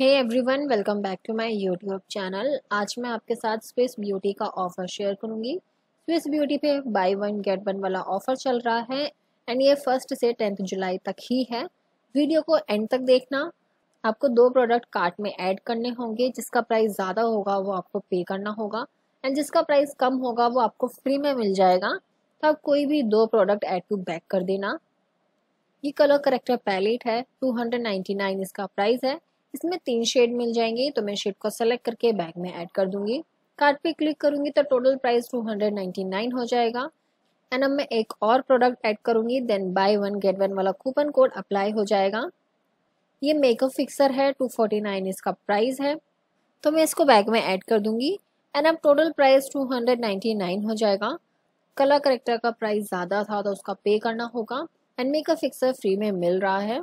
hey everyone welcome back to my YouTube channel आज मैं आपके साथ स्विस ब्यूटी का ऑफ़र शेयर करूंगी स्विस ब्यूटी पे बाय वन गेट वन वाला ऑफ़र चल रहा है एंड ये फर्स्ट से टेंथ जुलाई तक ही है वीडियो को एंड तक देखना आपको दो प्रोडक्ट कार्ट में ऐड करने होंगे जिसका प्राइस ज़्यादा होगा वो आपको पे करना होगा एंड जिसका प्राइस कम होगा वो आपको फ्री में मिल जाएगा तो आप कोई भी दो प्रोडक्ट ऐड टू बैक कर देना ये कलर करेक्टर पैलेट है नाइन इसका प्राइस है इसमें तीन शेड मिल जाएंगे तो मैं शेड को सेलेक्ट करके बैग में ऐड कर दूंगी कार्ड पे क्लिक करूंगी तो टोटल प्राइस 299 हो जाएगा एंड अब मैं एक और प्रोडक्ट ऐड करूंगी then buy one get one वाला कूपन कोड अप्लाई हो जाएगा ये मेकअप फिक्सर है 249 इसका प्राइस है तो मैं इसको बैग में ऐड कर दूंगी एंड अब टोटल प्राइस 299 हो जाएगा कलर करेक्टर का प्राइस ज़्यादा था तो उसका पे करना होगा एंड मेकअप फिक्सर फ्री में मिल रहा है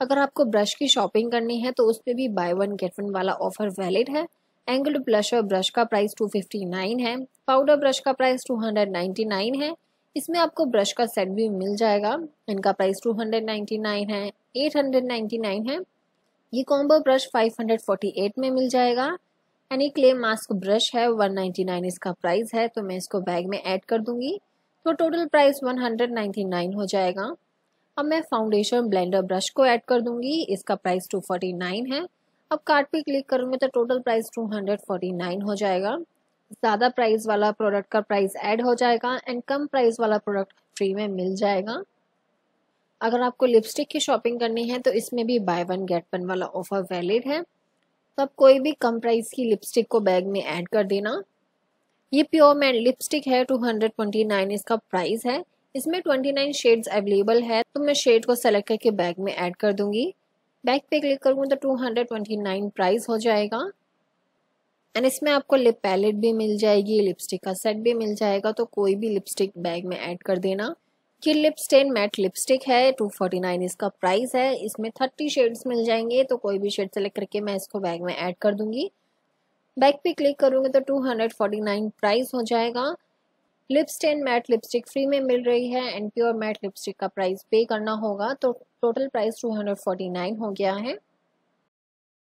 अगर आपको ब्रश की शॉपिंग करनी है तो उसमें भी बाय वन गेट वन वाला ऑफर वैलिड है एंगल्ड और ब्रश का प्राइस 259 है पाउडर ब्रश का प्राइस 299 है इसमें आपको ब्रश का सेट भी मिल जाएगा इनका प्राइस 299 है 899 है ये कॉम्बो ब्रश 548 में मिल जाएगा यानी क्ले मास्क ब्रश है 199 इसका प्राइस है तो मैं इसको बैग में ऐड कर दूंगी तो टोटल प्राइस 199 हो जाएगा अब मैं फाउंडेशन ब्लेंडर ब्रश को ऐड कर दूंगी इसका प्राइस 249 है अब कार्ड पे क्लिक करूंगी तो टोटल प्राइस 249 हो जाएगा ज़्यादा प्राइस वाला प्रोडक्ट का प्राइस ऐड हो जाएगा एंड कम प्राइस वाला प्रोडक्ट फ्री में मिल जाएगा अगर आपको लिपस्टिक की शॉपिंग करनी है तो इसमें भी बाय वन गेट वन वाला ऑफर वैलिड है तो आप कोई भी कम प्राइस की लिपस्टिक को बैग में ऐड कर देना ये प्योर मैन लिपस्टिक है टू हंड्रेड ट्वेंटी नाइन इसका प्राइस है इसमें 29 शेड्स अवेलेबल है तो मैं शेड को सेलेक्ट करके बैग में ऐड कर दूंगी बैग पे क्लिक करूँगा तो 229 प्राइस हो जाएगा एंड इसमें आपको लिप पैलेट भी मिल जाएगी लिपस्टिक का सेट भी मिल जाएगा तो कोई भी लिपस्टिक बैग में ऐड कर देना ये लिप स्टेन मैट लिपस्टिक है 249 इसका प्राइस है इसमें 30 शेड्स मिल जाएंगे तो कोई भी शेड सेलेक्ट करके मैं इसको बैग में ऐड कर दूंगी बैग पे क्लिक करूँगी तो 249 प्राइस हो जाएगा lip stain matte lipstick free में मिल रही है एंड प्योर मैट लिपस्टिक का प्राइस पे करना होगा तो टोटल प्राइस 249 हो गया है